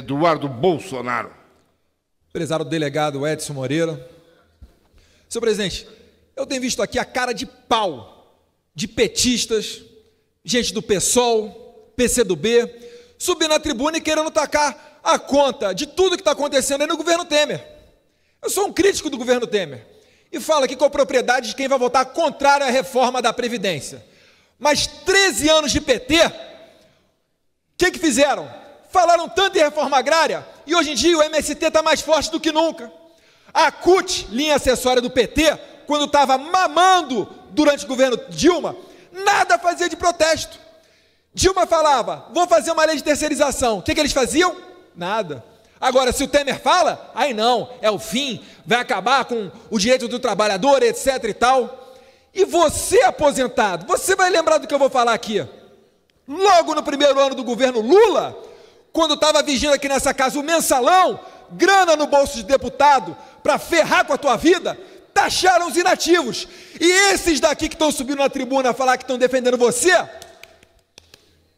Eduardo Bolsonaro. Empresário delegado Edson Moreira. Senhor presidente, eu tenho visto aqui a cara de pau de petistas, gente do PSOL, PCdoB, subindo na tribuna e querendo tacar a conta de tudo que está acontecendo aí no governo Temer. Eu sou um crítico do governo Temer e falo aqui com a propriedade de quem vai votar contrário à reforma da Previdência. Mas 13 anos de PT, o que, que fizeram? falaram tanto em reforma agrária e hoje em dia o MST está mais forte do que nunca. A CUT, linha acessória do PT, quando estava mamando durante o governo Dilma, nada fazia de protesto. Dilma falava, vou fazer uma lei de terceirização. O que, que eles faziam? Nada. Agora, se o Temer fala, aí não, é o fim, vai acabar com o direito do trabalhador, etc e tal. E você, aposentado, você vai lembrar do que eu vou falar aqui. Logo no primeiro ano do governo Lula, quando estava vigiando aqui nessa casa o mensalão, grana no bolso de deputado para ferrar com a tua vida, taxaram os inativos. E esses daqui que estão subindo na tribuna a falar que estão defendendo você,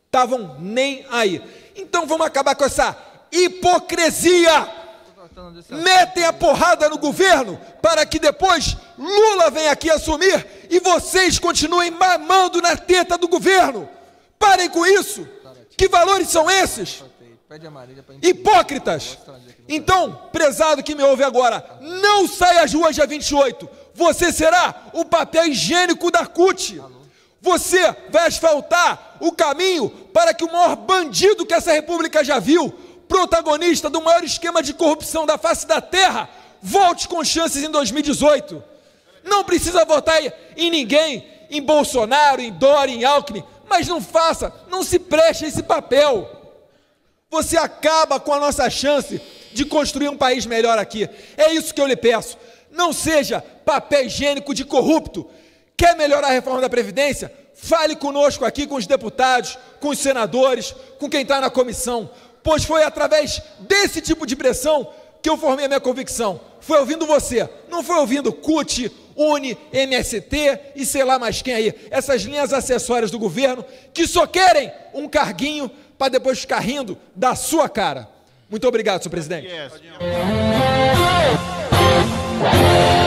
estavam nem aí. Então vamos acabar com essa hipocrisia. Metem a porrada no governo para que depois Lula venha aqui assumir e vocês continuem mamando na teta do governo. Parem com isso. Que valores são esses? Hipócritas! É tá. Então, prezado que me ouve agora, não saia às ruas dia 28. Você será o papel higiênico da CUT. Você vai asfaltar o caminho para que o maior bandido que essa república já viu, protagonista do maior esquema de corrupção da face da terra, volte com chances em 2018. Não precisa votar em ninguém, em Bolsonaro, em Dória, em Alckmin, mas não faça, não se preste a esse papel. Você acaba com a nossa chance de construir um país melhor aqui. É isso que eu lhe peço. Não seja papel higiênico de corrupto. Quer melhorar a reforma da Previdência? Fale conosco aqui, com os deputados, com os senadores, com quem está na comissão. Pois foi através desse tipo de pressão que eu formei a minha convicção. Foi ouvindo você, não foi ouvindo CUT, Une, MST e sei lá mais quem aí, essas linhas acessórias do governo que só querem um carguinho para depois ficar rindo da sua cara. Muito obrigado, senhor presidente. Yes.